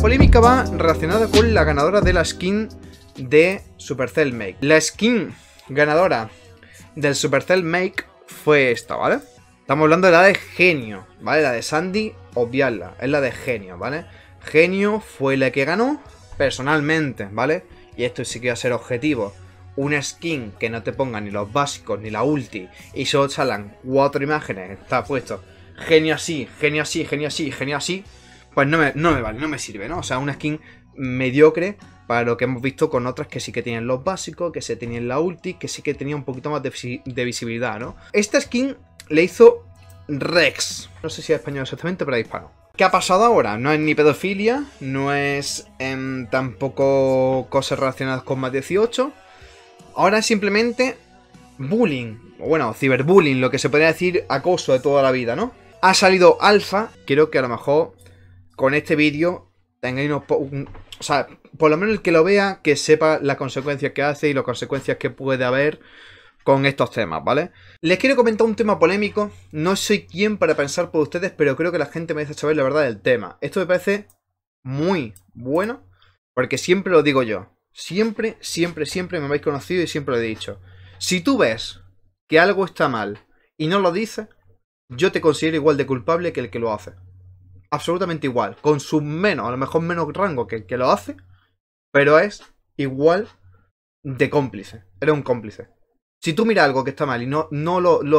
polémica va relacionada con la ganadora de la skin de Supercell Make. La skin ganadora del Supercell Make fue esta, ¿vale? Estamos hablando de la de Genio, ¿vale? La de Sandy, obviarla, es la de Genio, ¿vale? Genio fue la que ganó personalmente, ¿vale? Y esto sí que va a ser objetivo. Una skin que no te ponga ni los básicos ni la ulti y solo chalan cuatro imágenes, está puesto genio así, genio así, genio así, genio así, pues no me, vale, no me sirve, ¿no? O sea, una skin mediocre para lo que hemos visto con otras que sí que tienen los básicos, que se tenían la ulti, que sí que tenía un poquito más de, visibilidad, ¿no? Esta skin le hizo Rex. No sé si es español exactamente, pero es hispano. ¿Qué ha pasado ahora? No es ni pedofilia, no es em, tampoco cosas relacionadas con más 18. Ahora es simplemente bullying, o bueno, ciberbullying, lo que se podría decir acoso de toda la vida, ¿no? Ha salido alfa, creo que a lo mejor con este vídeo tengáis un, o sea, por lo menos el que lo vea, que sepa las consecuencias que hace y las consecuencias que puede haber con estos temas, ¿vale? Les quiero comentar un tema polémico. No soy quien para pensar por ustedes, pero creo que la gente merece saber la verdad del tema. Esto me parece muy bueno, porque siempre lo digo yo. Siempre, siempre, siempre me habéis conocido y siempre lo he dicho. Si tú ves que algo está mal y no lo dices, yo te considero igual de culpable que el que lo hace absolutamente igual, con su menos, a lo mejor menos rango que el que lo hace, pero es igual de cómplice. era un cómplice. Si tú miras algo que está mal y no, no lo, lo,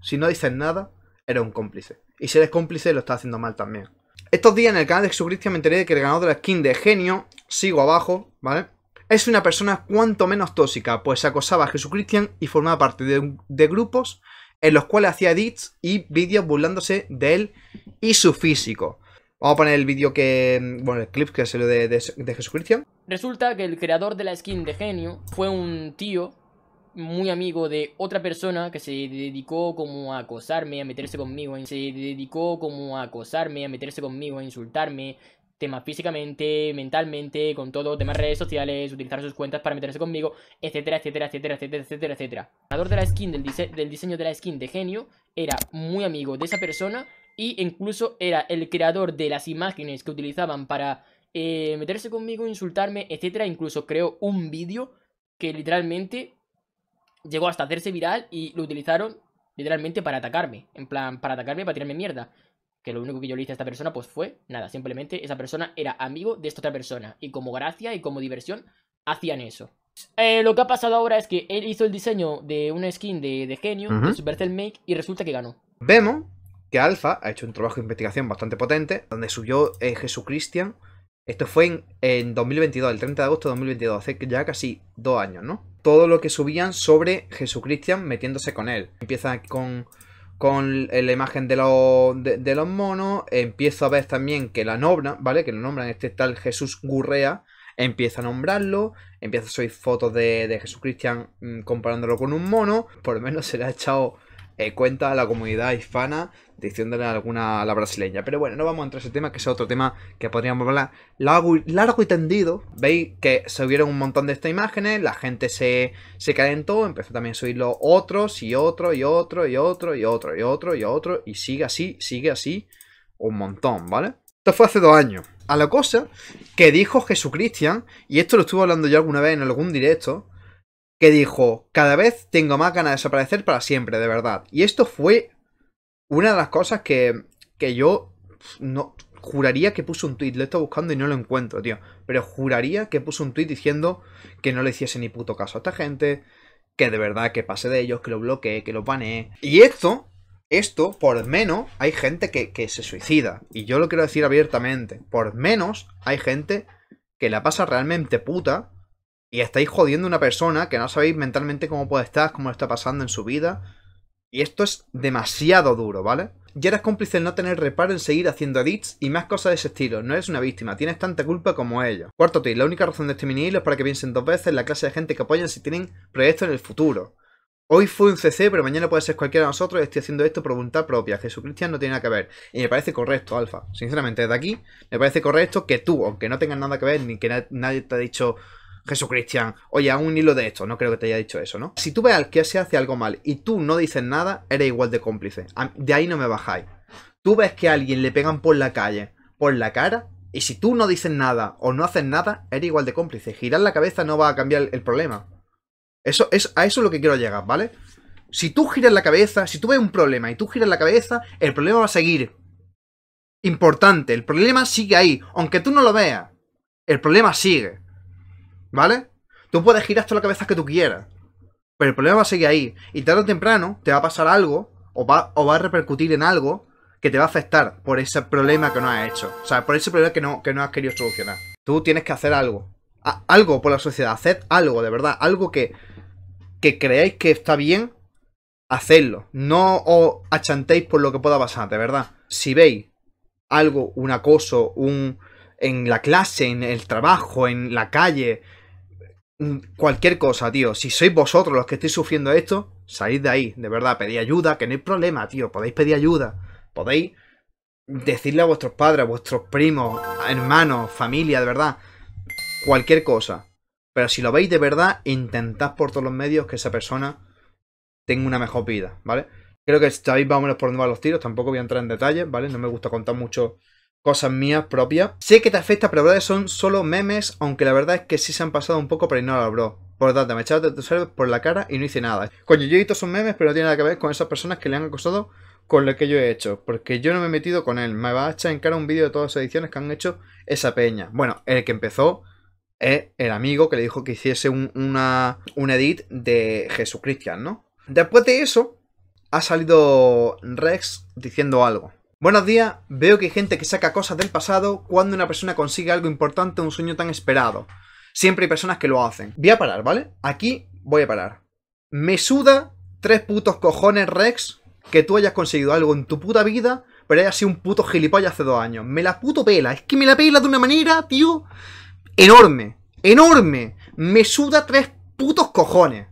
si no dices nada, eres un cómplice. Y si eres cómplice, lo estás haciendo mal también. Estos días en el canal de Jesucristo me enteré de que el ganador de la skin de Genio, sigo abajo, ¿vale? Es una persona cuanto menos tóxica, pues acosaba a Jesucristian y formaba parte de, de grupos en los cuales hacía edits y vídeos burlándose de él y su físico. Vamos a poner el vídeo que. Mm, bueno, el clip que es el de, de Resulta que el creador de la skin de genio fue un tío muy amigo de otra persona que se dedicó como a acosarme, a meterse conmigo, se dedicó como a acosarme, a meterse conmigo, a insultarme, temas físicamente, mentalmente, con todo, temas redes sociales, utilizar sus cuentas para meterse conmigo, etcétera, etcétera, etcétera, etcétera, etcétera, etcétera. El creador de la skin, del, del diseño de la skin de Genio, era muy amigo de esa persona y incluso era el creador de las imágenes que utilizaban para eh, meterse conmigo, insultarme, etcétera. Incluso creó un vídeo que literalmente llegó hasta hacerse viral y lo utilizaron literalmente para atacarme. En plan, para atacarme, para tirarme mierda que lo único que yo le hice a esta persona pues fue, nada, simplemente esa persona era amigo de esta otra persona y como gracia y como diversión hacían eso. Eh, lo que ha pasado ahora es que él hizo el diseño de una skin de, genio, uh Make, y resulta que ganó. Vemos que Alpha ha hecho un trabajo de investigación bastante potente, donde subió Jesucristian. Esto fue en, en 2022, el 30 de agosto de 2022, hace ya casi dos años, ¿no? Todo lo que subían sobre Jesucristian metiéndose con él. Empieza con con la imagen de los, de, monos. Empiezo a ver también que la nombra. ¿vale? Que lo nombran este tal Jesús Gurrea. Empieza a nombrarlo, empieza a subir fotos de, de Jesús Cristian mm, comparándolo con un mono. Por lo menos se le ha echado eh, cuenta a la comunidad hispana diciéndole alguna a la brasileña. Pero bueno, no vamos a entrar en ese tema, que es otro tema que podríamos hablar largo, largo y tendido. Veis que subieron un montón de estas imágenes, la gente se, calentó, empezó también a subirlo otros y otro y otro y otro y otro y otro y otro y sigue así, sigue así un montón, ¿vale? Esto fue hace dos años. A la cosa que dijo Jesucristian, y esto lo estuve hablando yo alguna vez en algún directo, que dijo, cada vez tengo más ganas de desaparecer para siempre, de verdad. Y esto fue una de las cosas que, yo no juraría que puso un tweet, lo he estado buscando y no lo encuentro, tío. Pero juraría que puso un tweet diciendo que no le hiciese ni puto caso a esta gente, que de verdad que pase de ellos, que lo bloquee, que lo banee. Y esto, esto, por menos, hay gente que, que se suicida. Y yo lo quiero decir abiertamente, por menos hay gente que la pasa realmente puta y estáis jodiendo a una persona que no sabéis mentalmente cómo puede estar, cómo está pasando en su vida. Y esto es demasiado duro, ¿vale? Ya eres cómplice en no tener reparo en seguir haciendo edits y más cosas de ese estilo. No eres una víctima, tienes tanta culpa como ellos. Cuarto tip, la única razón de este mini es para que piensen dos veces la clase de gente que apoyan si tienen proyectos en el futuro. Hoy fue un CC, pero mañana puede ser cualquiera de nosotros y estoy haciendo esto por voluntad propia. Jesucristian no tiene nada que ver. Y me parece correcto, Alfa. Sinceramente, desde aquí, me parece correcto que tú, aunque no tengas nada que ver, ni que nadie te ha dicho Jesucristian, oye, a un hilo de esto, no creo que te haya dicho eso, ¿no? Si tú ves al que se hace algo mal y tú no dices nada, eres igual de cómplice. De ahí no me bajáis. Tú ves que a alguien le pegan por la calle, por la cara, y si tú no dices nada o no haces nada, eres igual de cómplice. Girar la cabeza no va a cambiar el problema. Eso, es, a eso es lo que quiero llegar, ¿vale? Si tú giras la cabeza, si tú ves un problema y tú giras la cabeza, el problema va a seguir. Importante, el problema sigue ahí, aunque tú no lo veas. El problema sigue. ¿Vale? Tú puedes girar toda la cabeza que tú quieras. Pero el problema va a seguir ahí. Y tarde o temprano te va a pasar algo, o va, a repercutir en algo, que te va a afectar por ese problema que no has hecho. O sea, por ese problema que no, que no has querido solucionar. Tú tienes que hacer algo. algo por la sociedad. Haced algo, de verdad. Algo que, que creáis que está bien, hacedlo. No os achantéis por lo que pueda pasar, de verdad. Si veis algo, un acoso, un en la clase, en el trabajo, en la calle, Mm, cualquier cosa, tío. Si sois vosotros los que estáis sufriendo esto, salid de ahí, de verdad, pedid ayuda, que no hay problema, tío. Podéis pedir ayuda, podéis decirle a vuestros padres, a vuestros primos, hermanos, familia, de verdad, cualquier cosa. Pero si lo veis de verdad, intentad por todos los medios que esa persona tenga una mejor vida, ¿vale? Creo que estáis más o menos por uno los tiros, tampoco voy a entrar en detalles, ¿vale? No me gusta contar mucho cosas mías propias. Sé que te afecta, pero verdad son solo memes, aunque la verdad es que sí se han pasado un poco, pero lo bro. Por tanto, me echaron de tu cerebro por la cara y no hice nada. Coño, yo he visto sus memes, pero no tiene nada que ver con esas personas que le han acosado con lo que yo he hecho, porque yo no me he metido con él. Me va a echar en cara un vídeo de todas las ediciones que han hecho esa peña. Bueno, el que empezó es el amigo que le dijo que hiciese una, un edit de Jesucristian, ¿no? Después de eso, ha salido Rex diciendo algo. Buenos días, veo que hay gente que saca cosas del pasado cuando una persona consigue algo importante un sueño tan esperado. Siempre hay personas que lo hacen. Voy a parar, ¿vale? Aquí voy a parar. Me suda tres putos cojones, Rex, que tú hayas conseguido algo en tu puta vida, pero hayas sido un puto gilipollas hace dos años. Me la puto pela. Es que me la pela de una manera, tío, enorme. Enorme. Me suda tres putos cojones.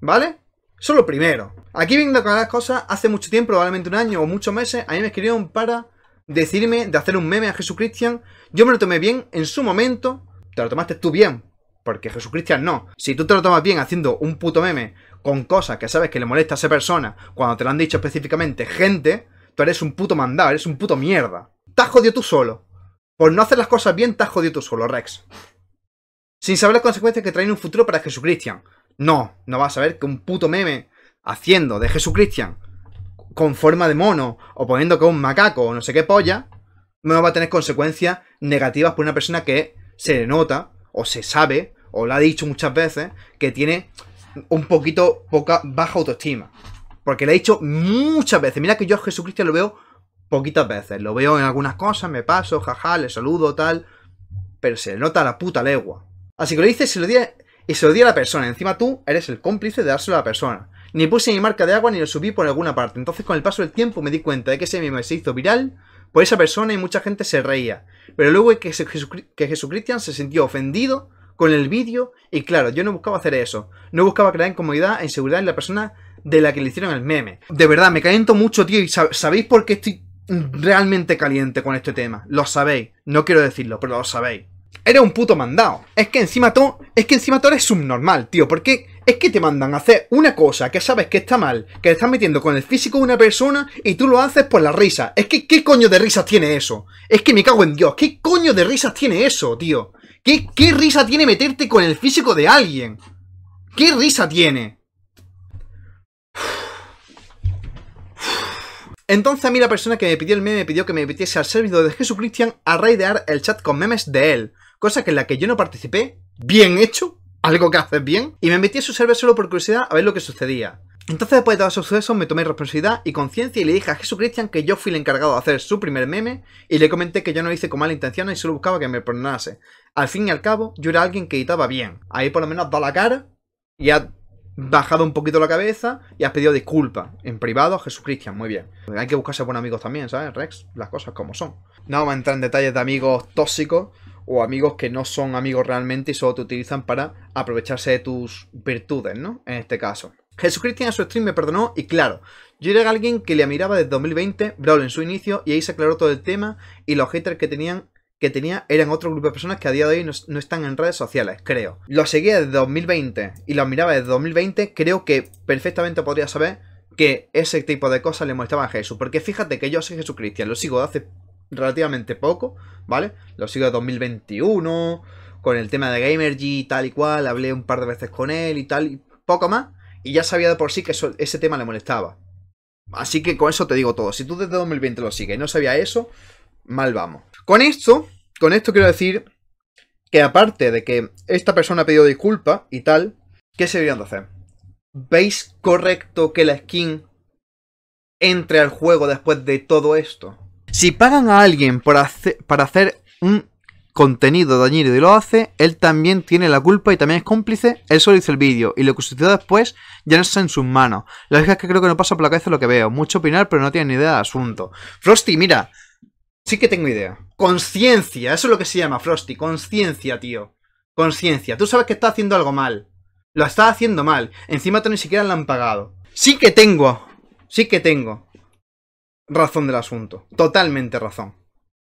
¿Vale? Eso es lo primero. Aquí viendo las cosas, hace mucho tiempo, probablemente un año o muchos meses, a mí me escribieron para decirme de hacer un meme a Jesucristian. Yo me lo tomé bien en su momento, te lo tomaste tú bien, porque Jesucristian no. Si tú te lo tomas bien haciendo un puto meme con cosas que sabes que le molesta a esa persona, cuando te lo han dicho específicamente gente, tú eres un puto mandado, eres un puto mierda. Te has jodido tú solo. Por no hacer las cosas bien, te has jodido tú solo, Rex. Sin saber las consecuencias que traen un futuro para Jesucristian. No, no vas a ver que un puto meme haciendo de Jesucristian con forma de mono o poniendo que es un macaco o no sé qué polla, no va a tener consecuencias negativas por una persona que se le nota o se sabe o lo ha dicho muchas veces que tiene un poquito poca baja autoestima. Porque le ha dicho muchas veces, mira que yo a Jesucristo lo veo poquitas veces, lo veo en algunas cosas, me paso, jaja, le saludo, tal, pero se le nota la puta legua. Así que lo dices se lo di y se lo di a la persona, encima tú eres el cómplice de dárselo a la persona. Ni puse ni marca de agua ni lo subí por alguna parte. Entonces con el paso del tiempo me di cuenta de que ese meme se hizo viral por esa persona y mucha gente se reía. Pero luego que, que Jesucristian se sintió ofendido con el vídeo y claro, yo no buscaba hacer eso. No buscaba crear incomodidad e inseguridad en la persona de la que le hicieron el meme. De verdad, me caliento mucho, tío, y sabéis por qué estoy realmente caliente con este tema. Lo sabéis. No quiero decirlo, pero lo sabéis. Eres un puto mandado. Es que encima tú, es que encima tú eres subnormal, tío. Porque es que te mandan a hacer una cosa que sabes que está mal, que te estás metiendo con el físico de una persona y tú lo haces por la risa. Es que, ¿qué coño de risas tiene eso? Es que me cago en Dios. ¿Qué coño de risas tiene eso, tío? ¿Qué, qué risa tiene meterte con el físico de alguien? ¿Qué risa tiene? Entonces a mí la persona que me pidió el meme me pidió que me metiese al servidor de Jesucristian a raidear el chat con memes de él cosa que en la que yo no participé, bien hecho, algo que haces bien, y me metí a su server solo por curiosidad a ver lo que sucedía. Entonces, después de todos esos sucesos, me tomé responsabilidad y conciencia y le dije a Jesucristian que yo fui el encargado de hacer su primer meme y le comenté que yo no lo hice con mala intención y solo buscaba que me perdonase. Al fin y al cabo, yo era alguien que editaba bien. Ahí por lo menos da la cara y ha bajado un poquito la cabeza y has pedido disculpas en privado a Jesucristian. Muy bien. Hay que buscarse buenos amigos también, ¿sabes, Rex? Las cosas como son. No vamos a entrar en detalles de amigos tóxicos, o amigos que no son amigos realmente y solo te utilizan para aprovecharse de tus virtudes, ¿no? En este caso. Jesucristian en su stream me perdonó y claro, yo era alguien que le admiraba desde 2020, Bro, en su inicio, y ahí se aclaró todo el tema y los haters que tenían que tenía eran otro grupo de personas que a día de hoy no, están en redes sociales, creo. Lo seguía desde 2020 y lo miraba desde 2020, creo que perfectamente podría saber que ese tipo de cosas le molestaban a Jesús. Porque fíjate que yo soy Jesucristian, lo sigo de hace relativamente poco, ¿vale? Lo sigo de 2021, con el tema de Gamergy y tal y cual, hablé un par de veces con él y tal, y poco más, y ya sabía de por sí que ese tema le molestaba. Así que con eso te digo todo. Si tú desde 2020 lo sigues y no sabía eso, mal vamos. Con esto, con esto quiero decir que aparte de que esta persona ha pedido disculpas y tal, ¿qué se deberían de hacer? ¿Veis correcto que la skin entre al juego después de todo esto? Si pagan a alguien para hacer un contenido dañino y lo hace, él también tiene la culpa y también es cómplice, él solo hizo el vídeo y lo que sucedió después ya no está en sus manos. La verdad es que creo que no pasa por la cabeza lo que veo, mucho opinar pero no tiene ni idea del asunto. Frosty, mira, sí que tengo idea. Conciencia, eso es lo que se llama, Frosty, conciencia, tío. Conciencia, tú sabes que está haciendo algo mal. Lo está haciendo mal, encima tú ni siquiera lo han pagado. Sí que tengo, sí que tengo razón del asunto. Totalmente razón.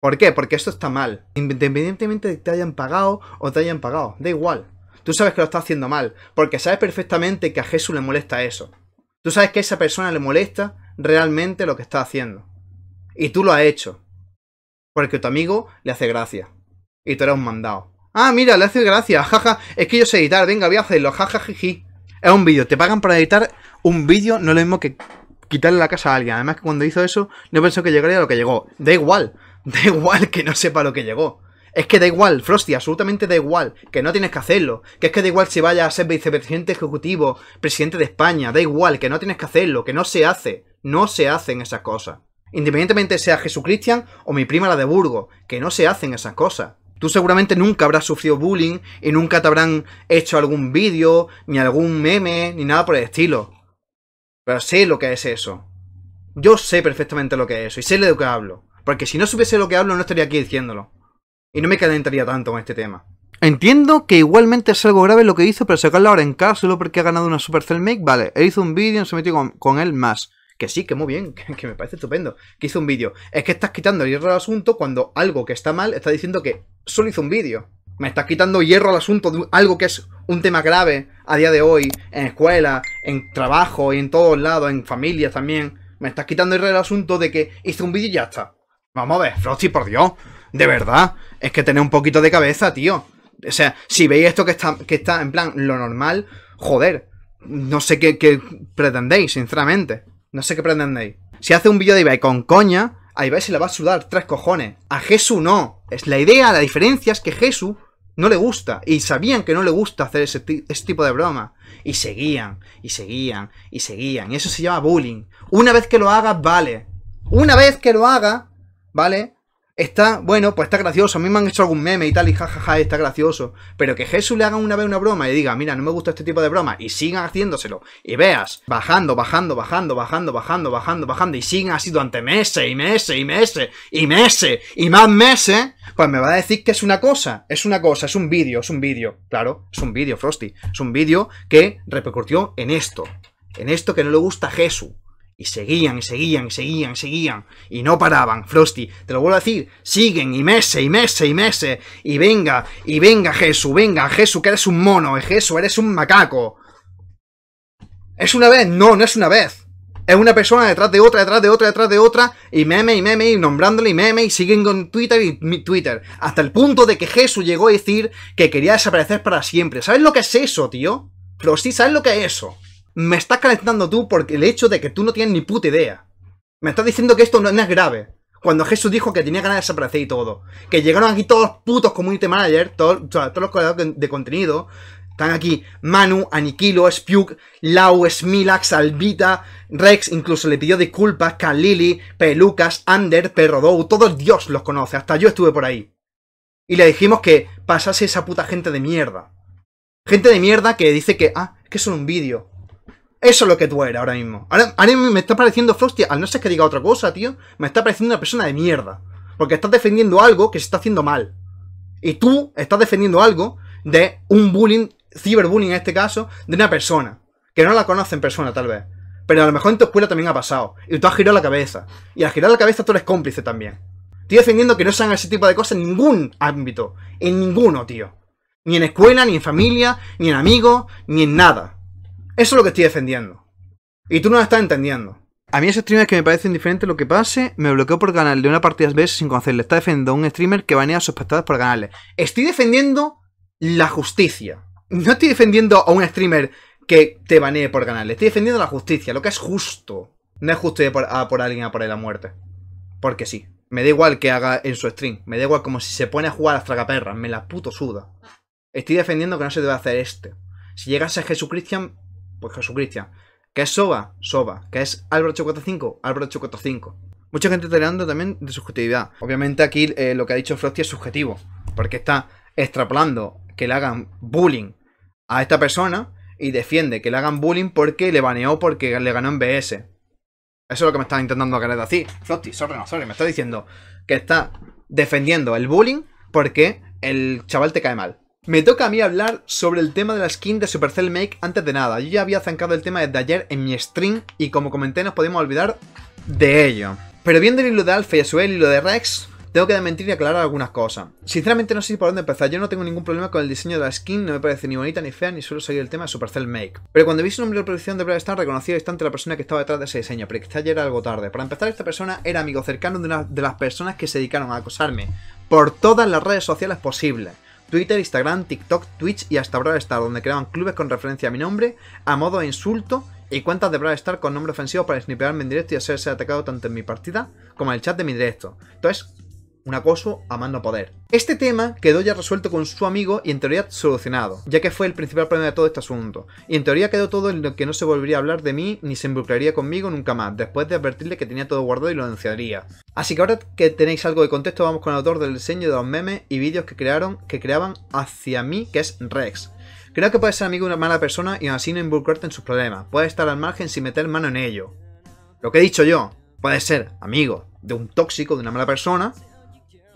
¿Por qué? Porque esto está mal. Independientemente de que te hayan pagado o te hayan pagado, da igual. Tú sabes que lo estás haciendo mal, porque sabes perfectamente que a Jesús le molesta eso. Tú sabes que a esa persona le molesta realmente lo que está haciendo. Y tú lo has hecho. Porque tu amigo le hace gracia. Y tú eres un mandado. Ah, mira, le hace gracia, jaja. Es que yo sé editar, venga, voy a hacerlo, jaja, jiji. Es un vídeo, te pagan para editar un vídeo, no lo mismo que quitarle la casa a alguien. Además que cuando hizo eso no pensó que llegaría a lo que llegó. Da igual, da igual que no sepa lo que llegó. Es que da igual, Frosty, absolutamente da igual, que no tienes que hacerlo, que es que da igual si vaya a ser vicepresidente ejecutivo, presidente de España, da igual, que no tienes que hacerlo, que no se hace, no se hacen esas cosas. Independientemente sea Jesucristian o mi prima la de Burgo, que no se hacen esas cosas. Tú seguramente nunca habrás sufrido bullying y nunca te habrán hecho algún vídeo, ni algún meme, ni nada por el estilo. Pero sé lo que es eso. Yo sé perfectamente lo que es eso y sé de lo que hablo. Porque si no supiese lo que hablo no estaría aquí diciéndolo. Y no me calentaría tanto con este tema. Entiendo que igualmente es algo grave lo que hizo, pero sacarlo ahora en cárcel, solo porque ha ganado una Supercell Make, vale. Él hizo un vídeo, se metió con, él más. Que sí, que muy bien, que, me parece estupendo. Que hizo un vídeo. Es que estás quitando el hierro al asunto cuando algo que está mal está diciendo que solo hizo un vídeo. Me estás quitando hierro al asunto de algo que es un tema grave a día de hoy, en escuela, en trabajo y en todos lados, en familias también. Me estás quitando hierro al asunto de que hice un vídeo y ya está. Vamos a ver, Frosty, por Dios. De verdad. Es que tenéis un poquito de cabeza, tío. O sea, si veis esto que está, que está en plan lo normal, joder. No sé qué, pretendéis, sinceramente. No sé qué pretendéis. Si hace un vídeo de Ibai con coña, a Ibai se le va a sudar tres cojones. A Jesús no. Es la idea, la diferencia es que Jesús no le gusta. Y sabían que no le gusta hacer ese, tipo de broma. Y seguían, y seguían, y seguían. Y eso se llama bullying. Una vez que lo hagas, vale. Una vez que lo haga ¿vale? Está, bueno, pues está gracioso. A mí me han hecho algún meme y tal, y jajaja, está gracioso. Pero que Jesús le haga una vez una broma y diga, mira, no me gusta este tipo de broma, y sigan haciéndoselo. Y veas, bajando, bajando, bajando, bajando, bajando, bajando, bajando, y sigan así durante meses, y meses, y meses, y meses, y más meses, pues me va a decir que es una cosa, es una cosa, es un vídeo, es un vídeo. Claro, es un vídeo, Frosty. Es un vídeo que repercutió en esto. En esto que no le gusta a Jesús. Y seguían, y seguían, y seguían, y seguían. Y no paraban, Frosty. Te lo vuelvo a decir. Siguen, y meses, y meses, y meses. Y venga, y venga, Jesús, venga, Jesús, que eres un mono. Eh, Jesús, eres un macaco. ¿Es una vez? No, no es una vez. Es una persona detrás de otra, detrás de otra, detrás de otra. Y meme, y meme, y nombrándole, y meme. Y siguen con Twitter y Twitter. Hasta el punto de que Jesús llegó a decir que quería desaparecer para siempre. ¿Sabes lo que es eso, tío? Frosty, ¿sabes lo que es eso? me estás calentando tú por el hecho de que tú no tienes ni puta idea. Me estás diciendo que esto no, es grave. Cuando Jesús dijo que tenía ganas de desaparecer y todo. Que llegaron aquí todos los putos community managers, todos, los colegas de, contenido. Están aquí Manu, Aniquilo, Spiuk, Lau, Smilax, Alvita, Rex, incluso le pidió disculpas, Kalili, Pelucas, Ander, Perrodou, todos Dios los conoce, hasta yo estuve por ahí. Y le dijimos que pasase esa puta gente de mierda. Gente de mierda que dice que, ah, es que es un vídeo. Eso es lo que tú eres ahora mismo. Ahora, mismo me está pareciendo Frosty, al no ser que diga otra cosa, tío, me está pareciendo una persona de mierda. Porque estás defendiendo algo que se está haciendo mal. Y tú estás defendiendo algo de un bullying, ciberbullying en este caso, de una persona. Que no la conoce en persona, tal vez. Pero a lo mejor en tu escuela también ha pasado. Y tú has girado la cabeza. Y al girar la cabeza tú eres cómplice también. Estoy defendiendo que no sean ese tipo de cosas en ningún ámbito. En ninguno, tío. Ni en escuela, ni en familia, ni en amigos, ni en nada. Eso es lo que estoy defendiendo. Y tú no lo estás entendiendo. A mí ese streamer que me parece indiferente lo que pase, me bloqueo por ganarle una partida veces sin conocerle. Está defendiendo a un streamer que banea a sus por ganarle. Estoy defendiendo la justicia. No estoy defendiendo a un streamer que te banee por ganarle. Estoy defendiendo la justicia, lo que es justo. No es justo ir por, a por alguien a por la muerte. Porque sí. Me da igual que haga en su stream. Me da igual como si se pone a jugar a las tragaperras. Me la puto suda. Estoy defendiendo que no se debe hacer este. Si llegase a Jesucristian, pues Jesucristo. ¿Qué es Soba? Soba. ¿Qué es Álvaro 845? Álvaro 845. Mucha gente está hablando también de subjetividad. Obviamente aquí eh, lo que ha dicho Frosty es subjetivo. Porque está extrapolando que le hagan bullying a esta persona y defiende que le hagan bullying porque le baneó porque le ganó en BS. Eso es lo que me está intentando querer así. Frosty, sorry, no, sorry, me está diciendo que está defendiendo el bullying porque el chaval te cae mal. Me toca a mí hablar sobre el tema de la skin de Supercell Make antes de nada. Yo ya había zancado el tema desde ayer en mi stream y como comenté nos podemos olvidar de ello. Pero viendo el hilo de Alpha y a su vez el de Rex, tengo que desmentir y aclarar algunas cosas. Sinceramente no sé por dónde empezar, yo no tengo ningún problema con el diseño de la skin, no me parece ni bonita ni fea, ni suelo seguir el tema de Supercell Make. Pero cuando vi su nombre de producción de Brad Stan reconocí al instante la persona que estaba detrás de ese diseño, pero quizá ayer era algo tarde. Para empezar, esta persona era amigo cercano de una de las personas que se dedicaron a acosarme, por todas las redes sociales posibles. Twitter, Instagram, TikTok, Twitch y hasta Brawl Stars, donde creaban clubes con referencia a mi nombre, a modo de insulto y cuentas de Brawl Stars con nombre ofensivo para snipearme en directo y hacerse atacado tanto en mi partida como en el chat de mi directo. Entonces, un acoso a mano no poder. Este tema quedó ya resuelto con su amigo y en teoría solucionado, ya que fue el principal problema de todo este asunto. Y en teoría quedó todo en lo que no se volvería a hablar de mí ni se involucraría conmigo nunca más, después de advertirle que tenía todo guardado y lo denunciaría. Así que ahora que tenéis algo de contexto, vamos con el autor del diseño de los memes y vídeos que crearon, que creaban hacia mí, que es Rex. Creo que puedes ser amigo de una mala persona y aún así no involucrarte en sus problemas. Puedes estar al margen sin meter mano en ello. Lo que he dicho yo, puedes ser amigo de un tóxico, de una mala persona,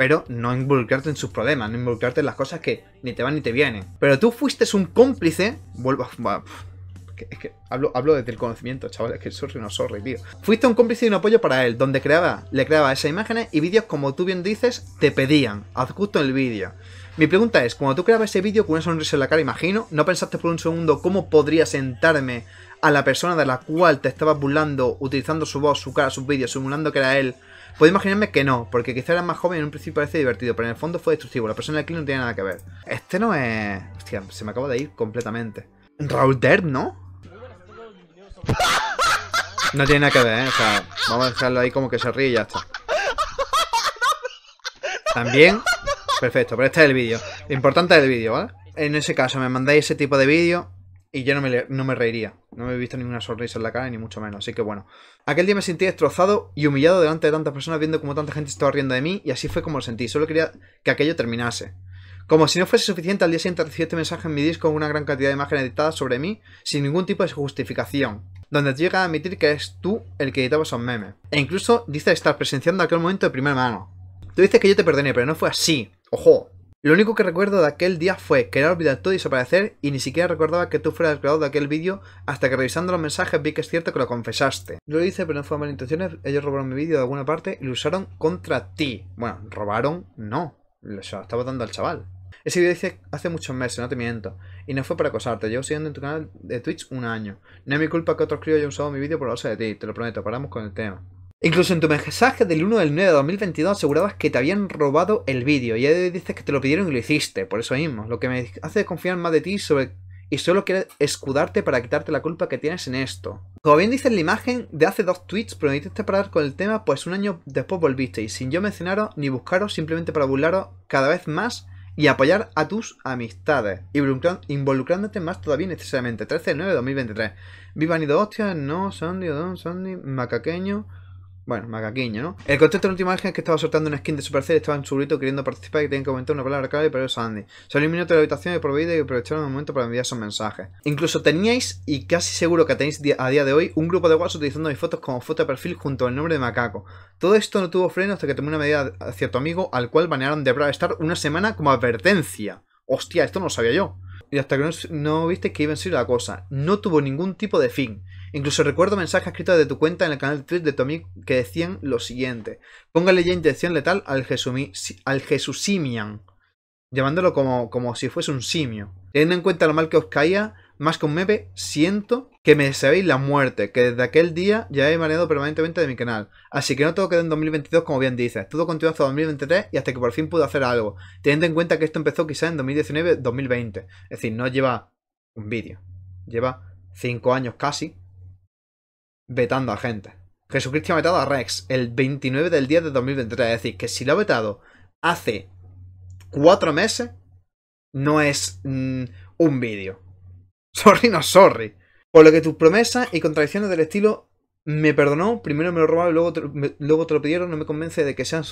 pero no involucrarte en sus problemas, no involucrarte en las cosas que ni te van ni te vienen. Pero tú fuiste un cómplice, vuelvo a... Es que hablo, hablo desde el conocimiento, chavales, que sorry no sorry, tío. Fuiste un cómplice y un apoyo para él, donde creaba, le creaba esas imágenes y vídeos como tú bien dices, te pedían, Haz justo el vídeo. Mi pregunta es, cuando tú creabas ese vídeo con una sonrisa en la cara, imagino, ¿no pensaste por un segundo cómo podría sentarme a la persona de la cual te estabas burlando, utilizando su voz, su cara, sus vídeos, simulando que era él, Puedo imaginarme que no, porque quizá era más joven y en un principio parece divertido, pero en el fondo fue destructivo. La persona del no tiene nada que ver. Este no es. Hostia, se me acaba de ir completamente. Raúl Derp, ¿no? No tiene nada que ver, ¿eh? O sea, vamos a dejarlo ahí como que se ríe y ya está. También. Perfecto, pero este es el vídeo. importante es el vídeo, ¿vale? En ese caso, me mandáis ese tipo de vídeo y yo no me, no me reiría. No me he visto ninguna sonrisa en la cara, ni mucho menos. Así que bueno. Aquel día me sentí destrozado y humillado delante de tantas personas, viendo cómo tanta gente estaba riendo de mí, y así fue como lo sentí. Solo quería que aquello terminase. Como si no fuese suficiente, al día siguiente recibí este mensaje en mi disco con una gran cantidad de imágenes editadas sobre mí, sin ningún tipo de justificación, donde llega a admitir que eres tú el que editaba esos memes. E incluso dice estar presenciando aquel momento de primera mano. Tú dices que yo te perdoné, pero no fue así. ¡Ojo! Lo único que recuerdo de aquel día fue que era olvidar todo y desaparecer y ni siquiera recordaba que tú fueras el creador de aquel vídeo hasta que revisando los mensajes vi que es cierto que lo confesaste. Yo lo hice pero no fue malas intenciones, ellos robaron mi vídeo de alguna parte y lo usaron contra ti. Bueno, robaron, no, se lo estaba dando al chaval. Ese vídeo hice hace muchos meses, no te miento. Y no fue para acosarte, llevo siguiendo en tu canal de Twitch un año. No es mi culpa que otros críos hayan usado mi vídeo por la base de ti, te lo prometo, paramos con el tema. Incluso en tu mensaje del 1 del 9 de 2022 asegurabas que te habían robado el vídeo y hoy dices que te lo pidieron y lo hiciste, por eso mismo, lo que me hace desconfiar más de ti sobre y solo quiere escudarte para quitarte la culpa que tienes en esto. Como bien dice en la imagen de hace dos tweets, Pero prometiste parar con el tema, pues un año después volviste Y sin yo mencionaros ni buscaros, simplemente para burlaros cada vez más y apoyar a tus amistades, Y involucrándote más todavía necesariamente. 13 del 9 de 2023. Viva y dos hostias, no, Sandy, don, Sandy, macaqueño. Bueno, macaquiño, ¿no? El contexto de la última imagen es que estaba soltando una skin de Supercell, estaba en su grito queriendo participar y tenían que comentar una palabra clave para a Andy. Salí un minuto de la habitación y proveído y aprovecharon el momento para enviar esos mensajes. Incluso teníais, y casi seguro que tenéis a día de hoy, un grupo de WhatsApp utilizando mis fotos como foto de perfil junto al nombre de Macaco. Todo esto no tuvo freno hasta que tomé una medida a cierto amigo, al cual banearon de estar Star una semana como advertencia. Hostia, esto no lo sabía yo. Y hasta que no, viste que iba a ser la cosa. No tuvo ningún tipo de fin. Incluso recuerdo mensajes escritos de tu cuenta en el canal de Twitch de Tommy que decían lo siguiente. Póngale ya inyección letal al, Jesús al Jesusimian, llamándolo como, como si fuese un simio. Teniendo en cuenta lo mal que os caía, más que un mepe, siento que me deseáis la muerte, que desde aquel día ya he mareado permanentemente de mi canal. Así que no todo quedó en 2022 como bien dices, todo continuó hasta 2023 y hasta que por fin pude hacer algo, teniendo en cuenta que esto empezó quizá en 2019-2020. Es decir, no lleva un vídeo, lleva 5 años casi vetando a gente. Jesucristo ha vetado a Rex el 29 del día de 2023. Es decir, que si lo ha vetado hace cuatro meses, no es mm, un vídeo. Sorry, no sorry. Por lo que tus promesas y contradicciones del estilo me perdonó, primero me lo robaron, luego luego te lo pidieron, no me convence de que sean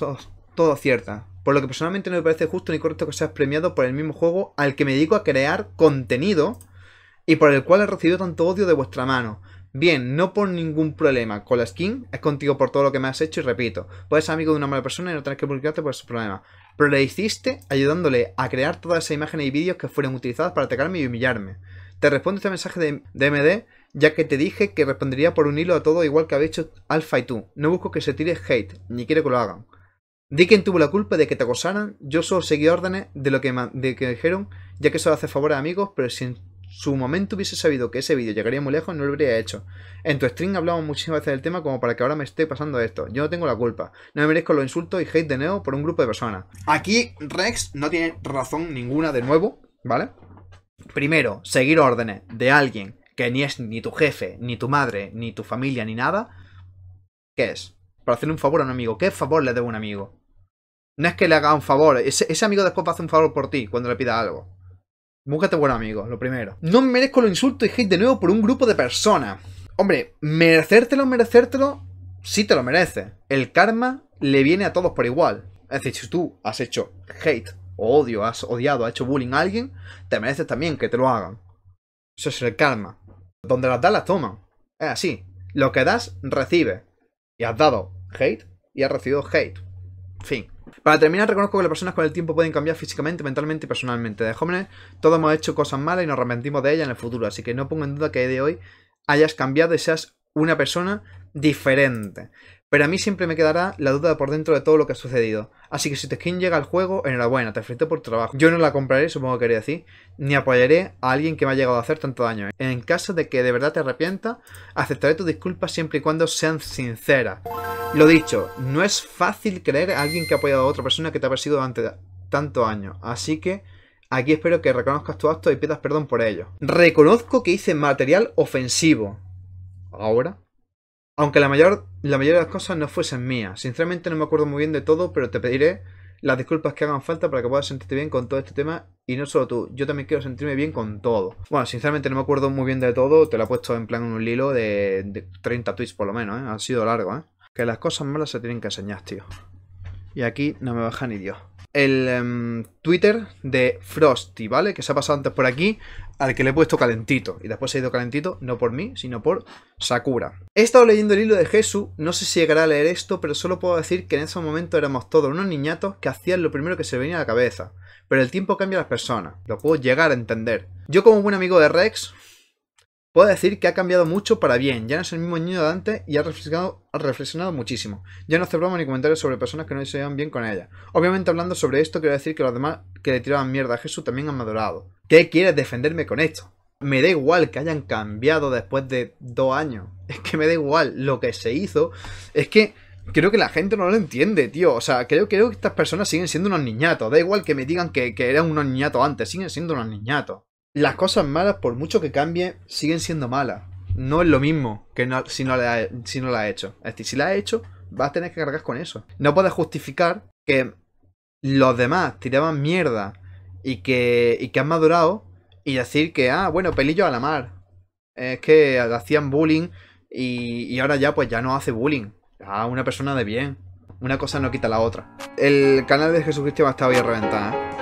todas ciertas. Por lo que personalmente no me parece justo ni correcto que seas premiado por el mismo juego al que me dedico a crear contenido y por el cual he recibido tanto odio de vuestra mano. Bien, no por ningún problema con la skin, es contigo por todo lo que me has hecho y repito, puedes ser amigo de una mala persona y no tienes que publicarte por ese problema. Pero le hiciste ayudándole a crear todas esas imágenes y vídeos que fueron utilizadas para atacarme y humillarme. Te respondo este mensaje de MD, ya que te dije que respondería por un hilo a todo igual que habéis hecho Alpha y tú. No busco que se tire hate, ni quiero que lo hagan. Di quien tuvo la culpa de que te acosaran, yo solo seguí órdenes de lo que, de que dijeron, ya que solo hace favor a amigos, pero sin su momento hubiese sabido que ese vídeo llegaría muy lejos, no lo habría hecho. En tu stream hablamos muchísimas veces del tema como para que ahora me esté pasando esto. Yo no tengo la culpa. No me merezco los insultos y hate de Neo por un grupo de personas. Aquí Rex no tiene razón ninguna de nuevo, ¿vale? Primero, seguir órdenes de alguien que ni es ni tu jefe, ni tu madre, ni tu familia, ni nada. ¿Qué es? Para hacerle un favor a un amigo. ¿Qué favor le debo a un amigo? No es que le haga un favor. Ese, ese amigo después va a hacer un favor por ti cuando le pida algo. Búscate buen amigo, lo primero. No merezco los insultos y hate de nuevo por un grupo de personas. Hombre, merecértelo, merecértelo, sí te lo merece. El karma le viene a todos por igual. Es decir, si tú has hecho hate, o odio, has odiado, has hecho bullying a alguien, te mereces también que te lo hagan. Eso es el karma. Donde las das, las toman. Es así. Lo que das, recibe. Y has dado hate y has recibido hate. Fin. Para terminar, reconozco que las personas con el tiempo pueden cambiar físicamente, mentalmente y personalmente. De jóvenes, todos hemos hecho cosas malas y nos arrepentimos de ellas en el futuro, así que no pongo en duda que de hoy hayas cambiado y seas una persona diferente. Pero a mí siempre me quedará la duda por dentro de todo lo que ha sucedido. Así que si tu skin llega al juego, enhorabuena, te felicito por tu trabajo. Yo no la compraré, supongo que quería decir, ni apoyaré a alguien que me ha llegado a hacer tanto daño. ¿eh? En caso de que de verdad te arrepienta, aceptaré tus disculpas siempre y cuando sean sinceras. Lo dicho, no es fácil creer a alguien que ha apoyado a otra persona que te ha perseguido durante tanto año. Así que... Aquí espero que reconozcas tu acto y pidas perdón por ello. Reconozco que hice material ofensivo. Ahora, aunque la mayor, la mayoría de las cosas no fuesen mías. Sinceramente no me acuerdo muy bien de todo, pero te pediré las disculpas que hagan falta para que puedas sentirte bien con todo este tema. Y no solo tú, yo también quiero sentirme bien con todo. Bueno, sinceramente no me acuerdo muy bien de todo. Te lo he puesto en plan un hilo de, de 30 tweets por lo menos, ¿eh? Ha sido largo, ¿eh? Que las cosas malas se tienen que enseñar, tío. Y aquí no me baja ni Dios el em, Twitter de Frosty, ¿vale? Que se ha pasado antes por aquí, al que le he puesto calentito. Y después se ha ido calentito, no por mí, sino por Sakura. He estado leyendo el hilo de Jesús, no sé si llegará a leer esto, pero solo puedo decir que en ese momento éramos todos unos niñatos que hacían lo primero que se venía a la cabeza. Pero el tiempo cambia las personas, lo puedo llegar a entender. Yo como buen amigo de Rex, Puedo decir que ha cambiado mucho para bien, ya no es el mismo niño de antes y ha reflexionado, muchísimo. Ya no hace ni comentarios sobre personas que no se llevan bien con ella. Obviamente hablando sobre esto quiero decir que los demás que le tiraban mierda a Jesús también han madurado. ¿Qué quieres defenderme con esto? Me da igual que hayan cambiado después de dos años. Es que me da igual lo que se hizo. Es que creo que la gente no lo entiende, tío. O sea, creo, que estas personas siguen siendo unos niñatos. Da igual que me digan que, que eran unos niñatos antes, siguen siendo unos niñatos las cosas malas, por mucho que cambie, siguen siendo malas. No es lo mismo que si, no la, ha, has hecho. Es decir, si la has hecho, vas a tener que cargar con eso. No puedes justificar que los demás tiraban mierda y que, y han madurado y decir que, ah, bueno, pelillo a la mar. Es que hacían bullying y, ahora ya pues ya no hace bullying. Ah, una persona de bien. Una cosa no quita la otra. El canal de Jesucristo va a estar hoy a reventar, ¿eh?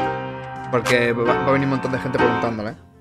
porque va, a venir un montón de gente preguntándole.